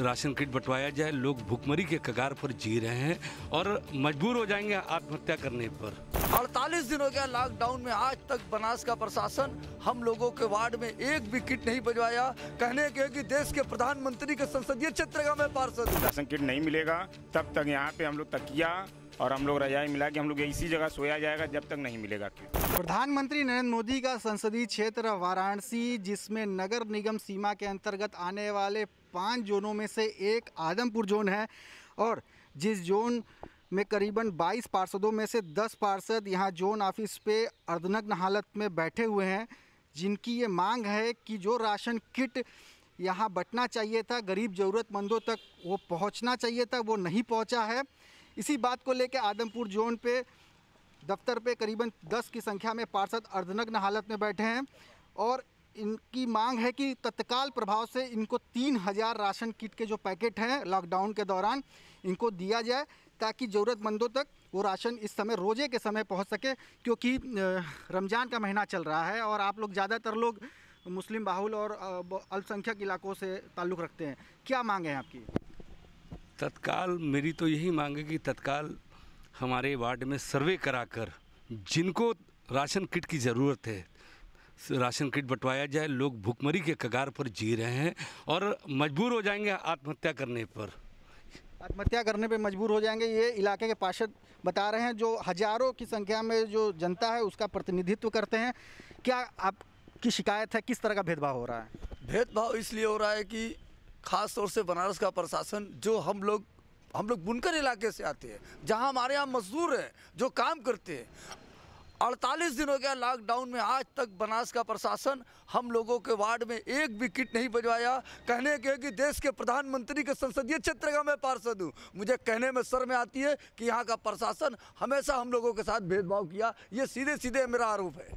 ration kit बंटवाया जाए लोग भुखमरी के कगार पर जी रहे हैं और मजबूर हो जाएंगे आत्महत्या करने पर 48 दिनों के लॉकडाउन में आज तक बनास का प्रशासन हम लोगों के वार्ड में एक भी किट नहीं बजवाया कहने के कि देश के प्रधानमंत्री के संसदीय क्षेत्र का मैं पार्षद राशन किट नहीं मिलेगा तब तक यहाँ पे हम लोग तकिया और हम लोग रजाई मिला कि हम लोग इसी जगह सोया जाएगा जब तक नहीं मिलेगा प्रधानमंत्री नरेंद्र मोदी का संसदीय क्षेत्र वाराणसी जिसमें नगर निगम सीमा के अंतर्गत आने वाले पांच जोनों में से एक आदमपुर जोन है और जिस जोन में करीबन 22 पार्षदों में से 10 पार्षद यहाँ जोन ऑफिस पे अर्धनग्न हालत में बैठे हुए हैं जिनकी ये मांग है कि जो राशन किट यहाँ बटना चाहिए था गरीब ज़रूरतमंदों तक वो पहुँचना चाहिए था वो नहीं पहुँचा है इसी बात को लेकर आदमपुर जोन पे दफ्तर पे करीबन 10 की संख्या में पार्षद अर्धनग्न हालत में बैठे हैं और इनकी मांग है कि तत्काल प्रभाव से इनको तीन हज़ार राशन किट के जो पैकेट हैं लॉकडाउन के दौरान इनको दिया जाए ताकि ज़रूरतमंदों तक वो राशन इस समय रोजे के समय पहुंच सके क्योंकि रमज़ान का महीना चल रहा है और आप लोग ज़्यादातर लोग मुस्लिम बाहुल और अल्पसंख्यक इलाकों से ताल्लुक़ रखते हैं क्या मांग है आपकी तत्काल मेरी तो यही मांग है कि तत्काल हमारे वार्ड में सर्वे कराकर जिनको राशन किट की ज़रूरत है राशन किट बंटवाया जाए लोग भूखमरी के कगार पर जी रहे हैं और मजबूर हो जाएंगे आत्महत्या करने पर आत्महत्या करने पे मजबूर हो जाएंगे ये इलाके के पार्षद बता रहे हैं जो हज़ारों की संख्या में जो जनता है उसका प्रतिनिधित्व करते हैं क्या आपकी शिकायत है किस तरह का भेदभाव हो रहा है भेदभाव इसलिए हो रहा है कि ख़ास तौर से बनारस का प्रशासन जो हम लोग हम लोग बुनकर इलाके से आते हैं जहां हमारे यहाँ मजदूर हैं जो काम करते हैं अड़तालीस दिनों गया लॉकडाउन में आज तक बनास का प्रशासन हम लोगों के वार्ड में एक भी किट नहीं भजवाया कहने के कि देश के प्रधानमंत्री के संसदीय क्षेत्र का मैं पार्षद हूँ मुझे कहने में सर में आती है कि यहाँ का प्रशासन हमेशा हम लोगों के साथ भेदभाव किया ये सीधे सीधे मेरा आरोप है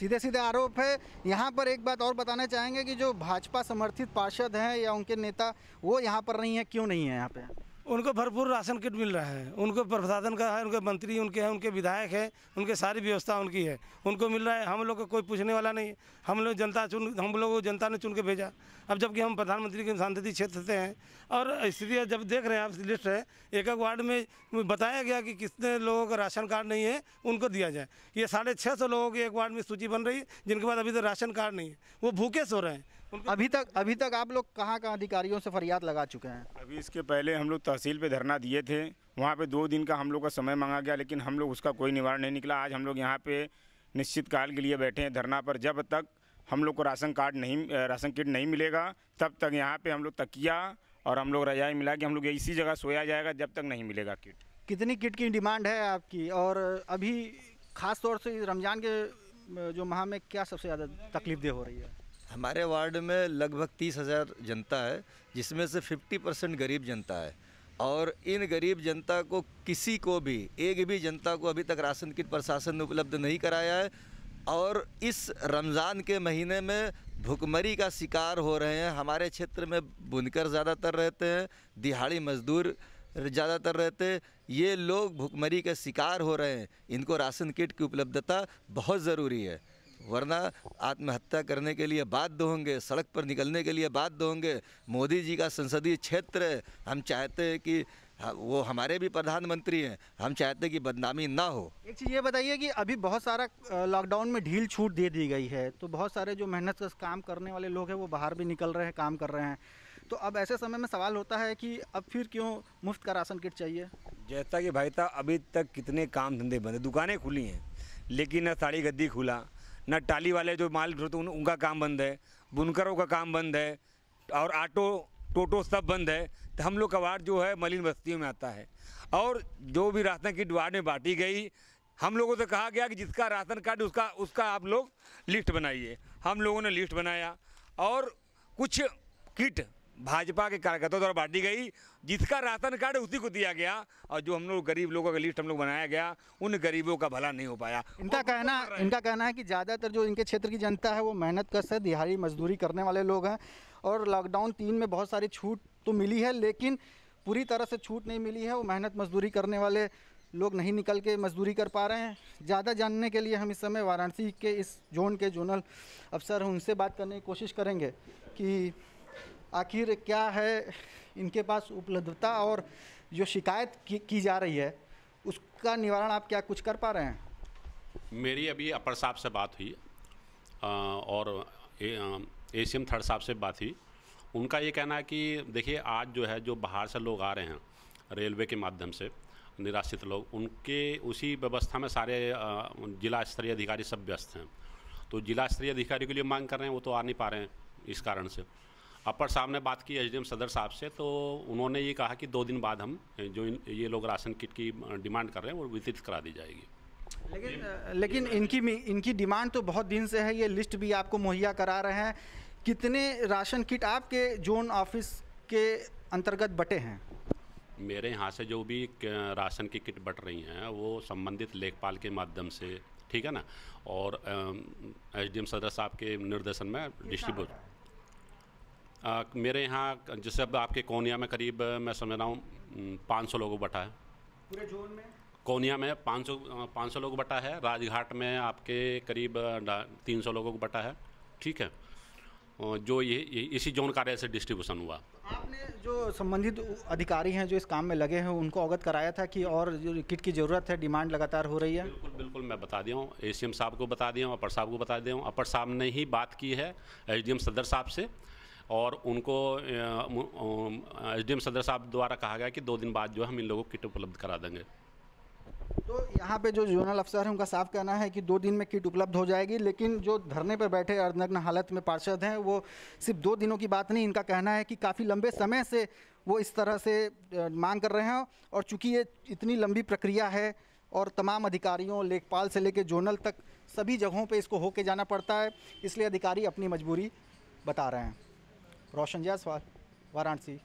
सीधे सीधे आरोप है यहाँ पर एक बात और बताना चाहेंगे कि जो भाजपा समर्थित पार्षद हैं या उनके नेता वो यहाँ पर नहीं है क्यों नहीं है यहाँ पर उनको भरपूर राशन किट मिल रहा है उनको प्रशासन का है उनके मंत्री उनके हैं उनके विधायक हैं उनके सारी व्यवस्था उनकी है उनको मिल रहा है हम लोग को कोई पूछने वाला नहीं हम लोग जनता चुन हम लोग जनता ने चुन के भेजा अब जबकि हम प्रधानमंत्री के सांसदी क्षेत्र से हैं और स्थिति जब देख रहे हैं आप लिस्ट है एक एक वार्ड में बताया गया कि कितने लोगों का राशन कार्ड नहीं है उनको दिया जाए ये साढ़े छः सौ लोगों की एक वार्ड में सूची बन रही है जिनके पास अभी तक राशन कार्ड नहीं है वो भूखे सो रहे हैं अभी तक अभी तक आप लोग कहाँ कहाँ अधिकारियों से फरियाद लगा चुके हैं अभी इसके पहले हम लोग तहसील पे धरना दिए थे वहाँ पे दो दिन का हम लोग का समय मांगा गया लेकिन हम लोग उसका कोई निवारण नहीं निकला आज हम लोग यहाँ पे निश्चित काल के लिए बैठे हैं धरना पर जब तक हम लोग को राशन कार्ड नहीं राशन किट नहीं मिलेगा तब तक यहाँ पर हम लोग तकिया और हम लोग रजाई मिला कि हम लोग इसी जगह सोया जाएगा जब तक नहीं मिलेगा किट कितनी किट की डिमांड है आपकी और अभी ख़ास तौर से रमज़ान के जो माह में क्या सबसे ज़्यादा तकलीफ दे हो रही है हमारे वार्ड में लगभग तीस हज़ार जनता है जिसमें से फिफ्टी परसेंट गरीब जनता है और इन गरीब जनता को किसी को भी एक भी जनता को अभी तक राशन किट प्रशासन ने उपलब्ध नहीं कराया है और इस रमज़ान के महीने में भुखमरी का शिकार हो रहे हैं हमारे क्षेत्र में बुनकर ज़्यादातर रहते हैं दिहाड़ी मजदूर ज़्यादातर रहते ये लोग भुखमरी का शिकार हो रहे हैं इनको राशन किट की उपलब्धता बहुत ज़रूरी है वरना आत्महत्या करने के लिए बाध्य होंगे सड़क पर निकलने के लिए बाध्य होंगे मोदी जी का संसदीय क्षेत्र है हम चाहते हैं कि वो हमारे भी प्रधानमंत्री हैं हम चाहते हैं कि बदनामी ना हो एक चीज़ ये बताइए कि अभी बहुत सारा लॉकडाउन में ढील छूट दे दी गई है तो बहुत सारे जो मेहनत का काम करने वाले लोग हैं वो बाहर भी निकल रहे हैं काम कर रहे हैं तो अब ऐसे समय में सवाल होता है कि अब फिर क्यों मुफ्त का राशन किट चाहिए जैसा कि भाई साहब अभी तक कितने काम धंधे बंद दुकानें खुली हैं लेकिन न साड़ी गद्दी खुला ना टाली वाले जो माल उन, उनका काम बंद है बुनकरों का काम बंद है और ऑटो टोटो सब बंद है तो हम लोग का वार्ड जो है मलिन बस्तियों में आता है और जो भी राशन किट वार्ड में बांटी गई हम लोगों से कहा गया कि जिसका राशन कार्ड उसका उसका आप लोग लिस्ट बनाइए हम लोगों ने लिस्ट बनाया और कुछ किट भाजपा के कार्यकर्ताओं द्वारा बांटी गई जिसका राशन कार्ड उसी को दिया गया और जो हम लोग गरीब लोगों का लिस्ट हम लोग बनाया गया उन गरीबों का भला नहीं हो पाया इनका कहना इनका कहना है कि ज़्यादातर जो इनके क्षेत्र की जनता है वो मेहनत कर है दिहाड़ी मजदूरी करने वाले लोग हैं और लॉकडाउन तीन में बहुत सारी छूट तो मिली है लेकिन पूरी तरह से छूट नहीं मिली है वो मेहनत मजदूरी करने वाले लोग नहीं निकल के मजदूरी कर पा रहे हैं ज़्यादा जानने के लिए हम इस समय वाराणसी के इस जोन के जोनल अफसर हैं उनसे बात करने की कोशिश करेंगे कि आखिर क्या है इनके पास उपलब्धता और जो शिकायत की, की जा रही है उसका निवारण आप क्या कुछ कर पा रहे हैं मेरी अभी अपर साहब से बात हुई आ, और ए सी एम थर्ड साहब से बात हुई उनका ये कहना है कि देखिए आज जो है जो बाहर से लोग आ रहे हैं रेलवे के माध्यम से निराश्रित लोग उनके उसी व्यवस्था में सारे जिला स्तरीय अधिकारी सब व्यस्त हैं तो जिला स्तरीय अधिकारी के लिए मांग कर रहे हैं वो तो आ नहीं पा रहे हैं इस कारण से अपर साहब ने बात की एच सदर साहब से तो उन्होंने ये कहा कि दो दिन बाद हम जो इन, ये लोग राशन किट की डिमांड कर रहे हैं वो वितरित करा दी जाएगी लेकिन लेकिन इनकी इनकी डिमांड तो बहुत दिन से है ये लिस्ट भी आपको मुहैया करा रहे हैं कितने राशन किट आपके जोन ऑफिस के अंतर्गत बटे हैं मेरे यहाँ से जो भी राशन की किट बट रही हैं वो संबंधित लेखपाल के माध्यम से ठीक है ना और एच सदर साहब के निर्देशन में डिस्ट्रीब्यूट मेरे यहाँ जैसे अब आपके कोनिया में करीब मैं समझ रहा हूँ पाँच सौ लोगों को बटा है पूरे जोन में कोनिया में पाँच सौ पाँच सौ लोग बटा है राजघाट में आपके करीब तीन सौ लोगों को बटा है ठीक है जो ये, ये इसी जोन कार्य से डिस्ट्रीब्यूशन हुआ आपने जो संबंधित अधिकारी हैं जो इस काम में लगे हैं उनको अवगत कराया था कि और जो किट की ज़रूरत है डिमांड लगातार हो रही है बिल्कुल बिल्कुल मैं बता दिया हूँ ए साहब को बता दिया हूँ अपर साहब को बता दिया हूँ अपर साहब ने ही बात की है एस सदर साहब से और उनको एस डी सदर साहब द्वारा कहा गया कि दो दिन बाद जो हम इन लोगों को किट उपलब्ध करा देंगे तो यहाँ पे जो जोनल अफसर हैं उनका साफ कहना है कि दो दिन में किट उपलब्ध हो जाएगी लेकिन जो धरने पर बैठे अर्धनग्न हालत में पार्षद हैं वो सिर्फ दो दिनों की बात नहीं इनका कहना है कि काफ़ी लंबे समय से वो इस तरह से मांग कर रहे हैं और चूँकि ये इतनी लंबी प्रक्रिया है और तमाम अधिकारियों लेखपाल से लेकर जोनल तक सभी जगहों पर इसको होके जाना पड़ता है इसलिए अधिकारी अपनी मजबूरी बता रहे हैं रोशन जायसवाल वाराणसी